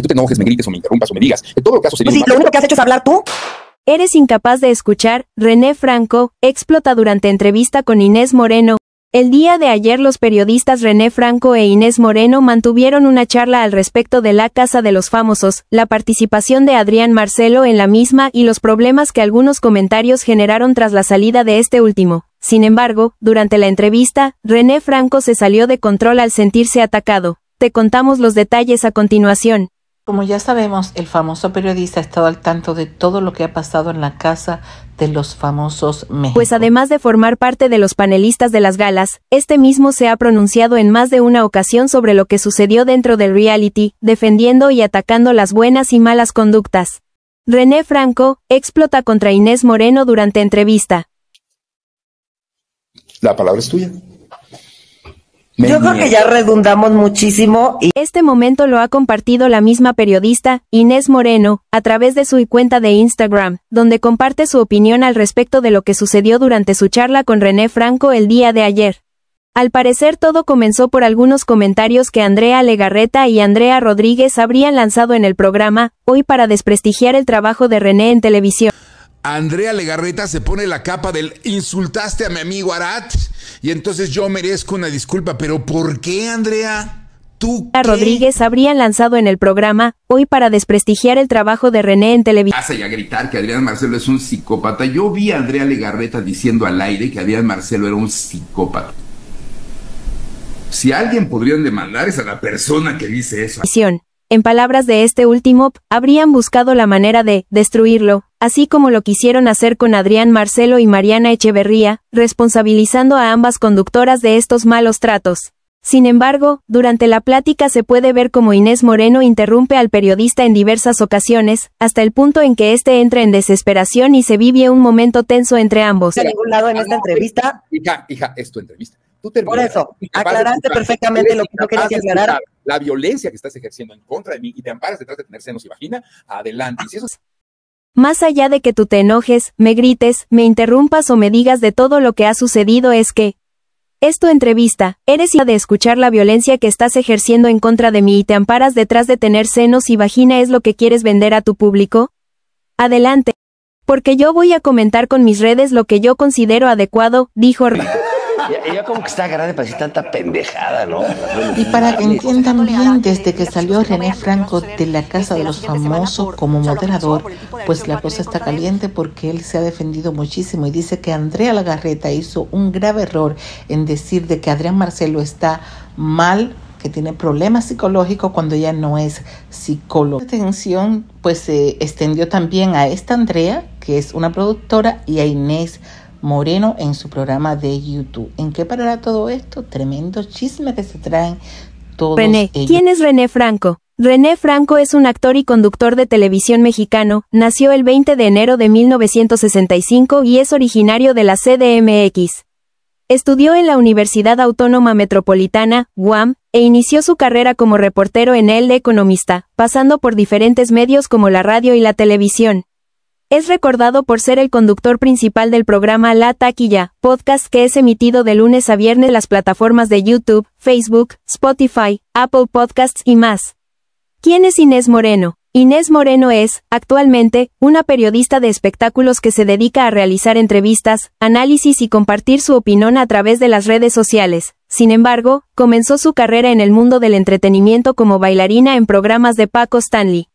que me o me interrumpas o me digas. Pues lo único que has hecho es hablar tú. Eres incapaz de escuchar, René Franco, explota durante entrevista con Inés Moreno. El día de ayer los periodistas René Franco e Inés Moreno mantuvieron una charla al respecto de la Casa de los Famosos, la participación de Adrián Marcelo en la misma y los problemas que algunos comentarios generaron tras la salida de este último. Sin embargo, durante la entrevista, René Franco se salió de control al sentirse atacado. Te contamos los detalles a continuación. Como ya sabemos, el famoso periodista ha estado al tanto de todo lo que ha pasado en la casa de los famosos Pues además de formar parte de los panelistas de las galas, este mismo se ha pronunciado en más de una ocasión sobre lo que sucedió dentro del reality, defendiendo y atacando las buenas y malas conductas. René Franco explota contra Inés Moreno durante entrevista. La palabra es tuya. Yo creo que ya redundamos muchísimo. Y este momento lo ha compartido la misma periodista, Inés Moreno, a través de su cuenta de Instagram, donde comparte su opinión al respecto de lo que sucedió durante su charla con René Franco el día de ayer. Al parecer todo comenzó por algunos comentarios que Andrea Legarreta y Andrea Rodríguez habrían lanzado en el programa, hoy para desprestigiar el trabajo de René en televisión. Andrea Legarreta se pone la capa del insultaste a mi amigo Arat y entonces yo merezco una disculpa, pero ¿por qué Andrea? ¿Tú Rodríguez habría lanzado en el programa hoy para desprestigiar el trabajo de René en televisión. Pasa ya gritar que Adrián Marcelo es un psicópata. Yo vi a Andrea Legarreta diciendo al aire que Adrián Marcelo era un psicópata. Si alguien podrían demandar es a la persona que dice eso en palabras de este último, habrían buscado la manera de destruirlo, así como lo quisieron hacer con Adrián Marcelo y Mariana Echeverría, responsabilizando a ambas conductoras de estos malos tratos. Sin embargo, durante la plática se puede ver como Inés Moreno interrumpe al periodista en diversas ocasiones, hasta el punto en que éste entra en desesperación y se vive un momento tenso entre ambos. De lado en esta entrevista. Hija, hija, es tu entrevista. Tú Por eso, aclaraste perfectamente lo que no querías aclarar la violencia que estás ejerciendo en contra de mí y te amparas detrás de tener senos y vagina, adelante. más allá de que tú te enojes, me grites, me interrumpas o me digas de todo lo que ha sucedido es que... Es tu entrevista, eres hija de escuchar la violencia que estás ejerciendo en contra de mí y te amparas detrás de tener senos y vagina es lo que quieres vender a tu público. Adelante. Porque yo voy a comentar con mis redes lo que yo considero adecuado, dijo ella como que está grande para tanta pendejada, ¿no? Y para que entiendan bien, desde que salió René Franco de la Casa de los Famosos como moderador, pues la cosa está caliente porque él se ha defendido muchísimo y dice que Andrea Lagarreta hizo un grave error en decir de que Adrián Marcelo está mal que tiene problemas psicológicos cuando ella no es psicóloga. La atención pues se extendió también a esta Andrea, que es una productora, y a Inés Moreno en su programa de YouTube. ¿En qué parará todo esto? Tremendo chisme que se traen todos. René, ¿quién es René Franco? René Franco es un actor y conductor de televisión mexicano, nació el 20 de enero de 1965 y es originario de la CDMX. Estudió en la Universidad Autónoma Metropolitana, UAM, e inició su carrera como reportero en El Economista, pasando por diferentes medios como la radio y la televisión. Es recordado por ser el conductor principal del programa La Taquilla, podcast que es emitido de lunes a viernes en las plataformas de YouTube, Facebook, Spotify, Apple Podcasts y más. ¿Quién es Inés Moreno? Inés Moreno es, actualmente, una periodista de espectáculos que se dedica a realizar entrevistas, análisis y compartir su opinión a través de las redes sociales. Sin embargo, comenzó su carrera en el mundo del entretenimiento como bailarina en programas de Paco Stanley.